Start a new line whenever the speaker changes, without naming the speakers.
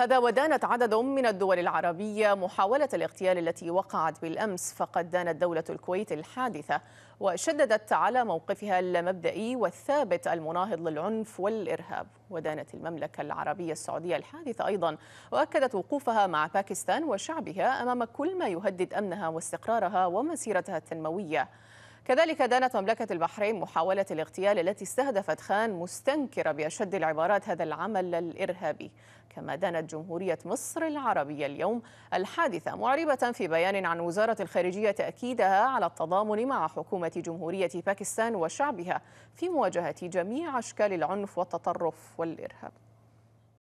هذا ودانت عدد من الدول العربية محاولة الاغتيال التي وقعت بالأمس فقد دانت دولة الكويت الحادثة وشددت على موقفها المبدئي والثابت المناهض للعنف والإرهاب ودانت المملكة العربية السعودية الحادثة أيضا وأكدت وقوفها مع باكستان وشعبها أمام كل ما يهدد أمنها واستقرارها ومسيرتها التنموية كذلك دانت مملكة البحرين محاولة الاغتيال التي استهدفت خان مستنكرة بأشد العبارات هذا العمل الإرهابي كما دانت جمهورية مصر العربية اليوم الحادثة معربة في بيان عن وزارة الخارجية تأكيدها على التضامن مع حكومة جمهورية باكستان وشعبها في مواجهة جميع أشكال العنف والتطرف والإرهاب